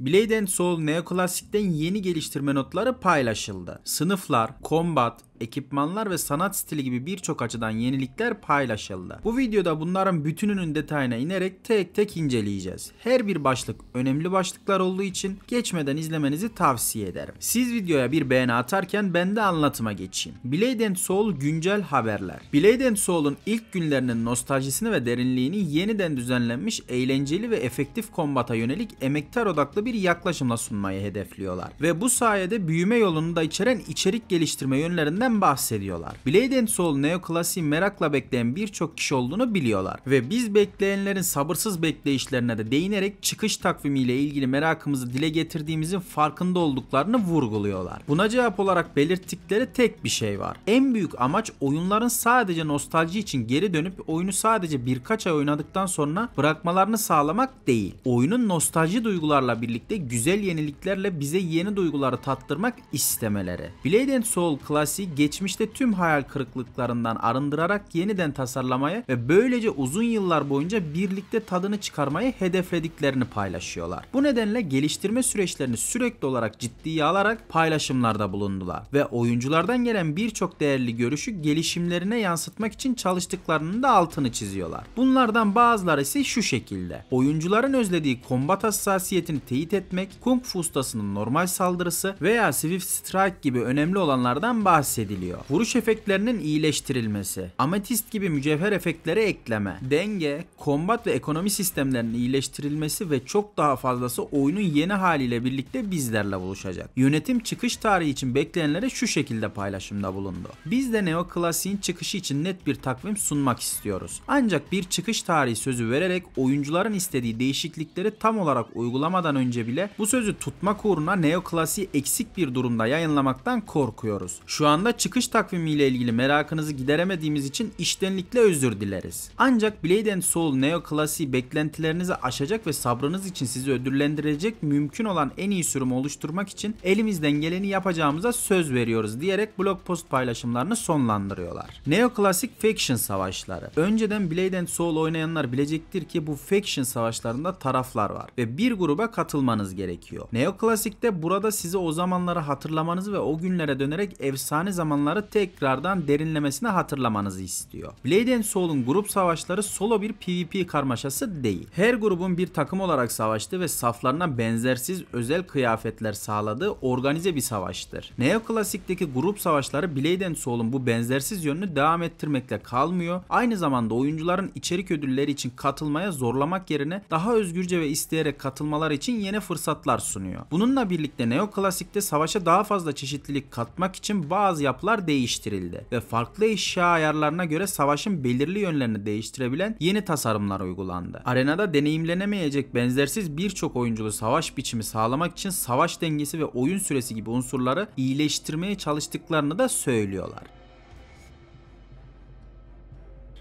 Blade Soul neoklasikten yeni geliştirme notları paylaşıldı. Sınıflar, combat, ekipmanlar ve sanat stili gibi birçok açıdan yenilikler paylaşıldı. Bu videoda bunların bütününün detayına inerek tek tek inceleyeceğiz. Her bir başlık önemli başlıklar olduğu için geçmeden izlemenizi tavsiye ederim. Siz videoya bir beğeni atarken ben de anlatıma geçeyim. Blade Soul güncel haberler. Blade Soul'un ilk günlerinin nostaljisini ve derinliğini yeniden düzenlenmiş eğlenceli ve efektif kombata yönelik emektar odaklı bir yaklaşımla sunmayı hedefliyorlar. Ve bu sayede büyüme yolunu da içeren içerik geliştirme yönlerinden Blade'den bahsediyorlar. Blade'in Soul neoklasiği merakla bekleyen birçok kişi olduğunu biliyorlar. Ve biz bekleyenlerin sabırsız bekleyişlerine de değinerek çıkış takvimiyle ilgili merakımızı dile getirdiğimizin farkında olduklarını vurguluyorlar. Buna cevap olarak belirttikleri tek bir şey var. En büyük amaç oyunların sadece nostalji için geri dönüp oyunu sadece birkaç ay oynadıktan sonra bırakmalarını sağlamak değil. Oyunun nostalji duygularla birlikte güzel yeniliklerle bize yeni duyguları tattırmak istemeleri. Blade Soul Classic'i geçmişte tüm hayal kırıklıklarından arındırarak yeniden tasarlamaya ve böylece uzun yıllar boyunca birlikte tadını çıkarmayı hedeflediklerini paylaşıyorlar. Bu nedenle geliştirme süreçlerini sürekli olarak ciddiye alarak paylaşımlarda bulundular ve oyunculardan gelen birçok değerli görüşü gelişimlerine yansıtmak için çalıştıklarının da altını çiziyorlar. Bunlardan bazıları ise şu şekilde. Oyuncuların özlediği kombat hassasiyetini teyit etmek, Kung Fu ustasının normal saldırısı veya Swift Strike gibi önemli olanlardan bahsediyor ediliyor. Vuruş efektlerinin iyileştirilmesi, ametist gibi mücevher efektleri ekleme, denge, kombat ve ekonomi sistemlerinin iyileştirilmesi ve çok daha fazlası oyunun yeni haliyle birlikte bizlerle buluşacak. Yönetim çıkış tarihi için bekleyenlere şu şekilde paylaşımda bulundu. Biz de Neo Classic'in çıkışı için net bir takvim sunmak istiyoruz. Ancak bir çıkış tarihi sözü vererek oyuncuların istediği değişiklikleri tam olarak uygulamadan önce bile bu sözü tutmak uğruna Neo Classic'i eksik bir durumda yayınlamaktan korkuyoruz. Şu anda Programa çıkış takvimiyle ilgili merakınızı gideremediğimiz için iştenlikle özür dileriz. Ancak Blade Soul Neo Classic beklentilerinizi aşacak ve sabrınız için sizi ödüllendirecek mümkün olan en iyi sürümü oluşturmak için elimizden geleni yapacağımıza söz veriyoruz diyerek blog post paylaşımlarını sonlandırıyorlar. Neo Classic Faction Savaşları Önceden Blade Soul oynayanlar bilecektir ki bu Faction savaşlarında taraflar var ve bir gruba katılmanız gerekiyor. Neo Classic'te burada sizi o zamanları hatırlamanız ve o günlere dönerek efsane zamanları tekrardan derinlemesine hatırlamanızı istiyor. Blade Soul'un grup savaşları solo bir PvP karmaşası değil. Her grubun bir takım olarak savaştığı ve saflarına benzersiz özel kıyafetler sağladığı organize bir savaştır. Neo Neoklasik'teki grup savaşları Blade Soul'un bu benzersiz yönünü devam ettirmekle kalmıyor. Aynı zamanda oyuncuların içerik ödülleri için katılmaya zorlamak yerine daha özgürce ve isteyerek katılmaları için yeni fırsatlar sunuyor. Bununla birlikte Neo Neoklasik'te savaşa daha fazla çeşitlilik katmak için bazı yapılar değiştirildi ve farklı eşya ayarlarına göre savaşın belirli yönlerini değiştirebilen yeni tasarımlar uygulandı. Arenada deneyimlenemeyecek benzersiz birçok oyunculu savaş biçimi sağlamak için savaş dengesi ve oyun süresi gibi unsurları iyileştirmeye çalıştıklarını da söylüyorlar.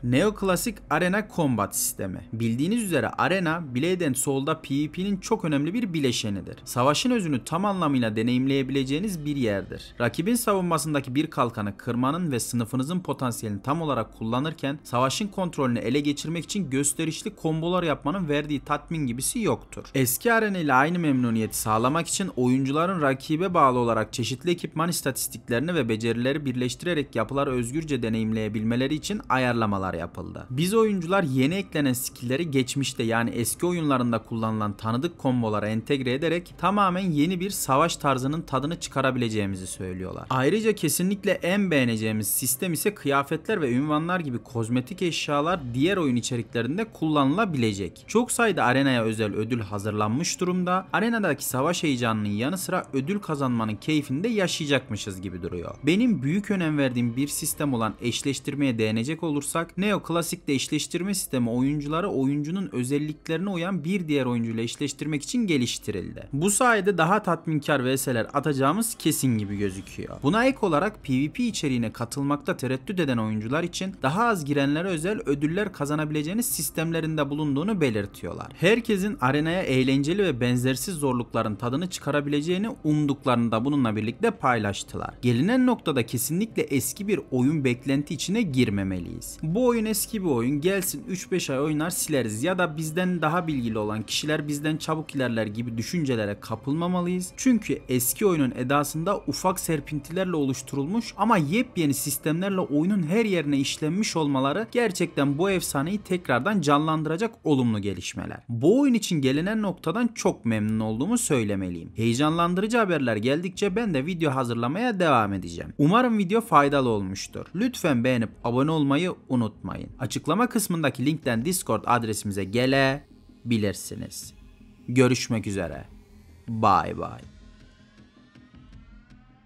Neoklasik Arena Combat sistemi. Bildiğiniz üzere Arena, Blade'in solda PvP'nin çok önemli bir bileşenidir. Savaşın özünü tam anlamıyla deneyimleyebileceğiniz bir yerdir. Rakibin savunmasındaki bir kalkanı kırmanın ve sınıfınızın potansiyelini tam olarak kullanırken savaşın kontrolünü ele geçirmek için gösterişli kombolar yapmanın verdiği tatmin gibisi yoktur. Eski Arena ile aynı memnuniyeti sağlamak için oyuncuların rakibe bağlı olarak çeşitli ekipman istatistiklerini ve becerileri birleştirerek yapılar özgürce deneyimleyebilmeleri için ayarlamalar çalışmalar yapıldı. Biz oyuncular yeni eklenen skilleri geçmişte yani eski oyunlarında kullanılan tanıdık kombolara entegre ederek tamamen yeni bir savaş tarzının tadını çıkarabileceğimizi söylüyorlar. Ayrıca kesinlikle en beğeneceğimiz sistem ise kıyafetler ve ünvanlar gibi kozmetik eşyalar diğer oyun içeriklerinde kullanılabilecek. Çok sayıda arenaya özel ödül hazırlanmış durumda. Arenadaki savaş heyecanının yanı sıra ödül kazanmanın keyfini de yaşayacakmışız gibi duruyor. Benim büyük önem verdiğim bir sistem olan eşleştirmeye değinecek olursak Neo klasikte eşleştirme sistemi oyunculara oyuncunun özelliklerine uyan bir diğer oyuncuyla eşleştirmek için geliştirildi. Bu sayede daha tatminkar VS'ler atacağımız kesin gibi gözüküyor. Buna ek olarak PvP içeriğine katılmakta tereddüt eden oyuncular için daha az girenlere özel ödüller kazanabileceğiniz sistemlerinde bulunduğunu belirtiyorlar. Herkesin arenaya eğlenceli ve benzersiz zorlukların tadını çıkarabileceğini umduklarını da bununla birlikte paylaştılar. Gelinen noktada kesinlikle eski bir oyun beklenti içine girmemeliyiz. Bu oyun eski bir oyun. Gelsin 3-5 ay oynar sileriz. Ya da bizden daha bilgili olan kişiler bizden çabuk ilerler gibi düşüncelere kapılmamalıyız. Çünkü eski oyunun edasında ufak serpintilerle oluşturulmuş ama yepyeni sistemlerle oyunun her yerine işlenmiş olmaları gerçekten bu efsaneyi tekrardan canlandıracak olumlu gelişmeler. Bu oyun için gelinen noktadan çok memnun olduğumu söylemeliyim. Heyecanlandırıcı haberler geldikçe ben de video hazırlamaya devam edeceğim. Umarım video faydalı olmuştur. Lütfen beğenip abone olmayı unutmayın unutmayın. Açıklama kısmındaki linkten Discord adresimize gelebilirsiniz. Görüşmek üzere. Bye bye.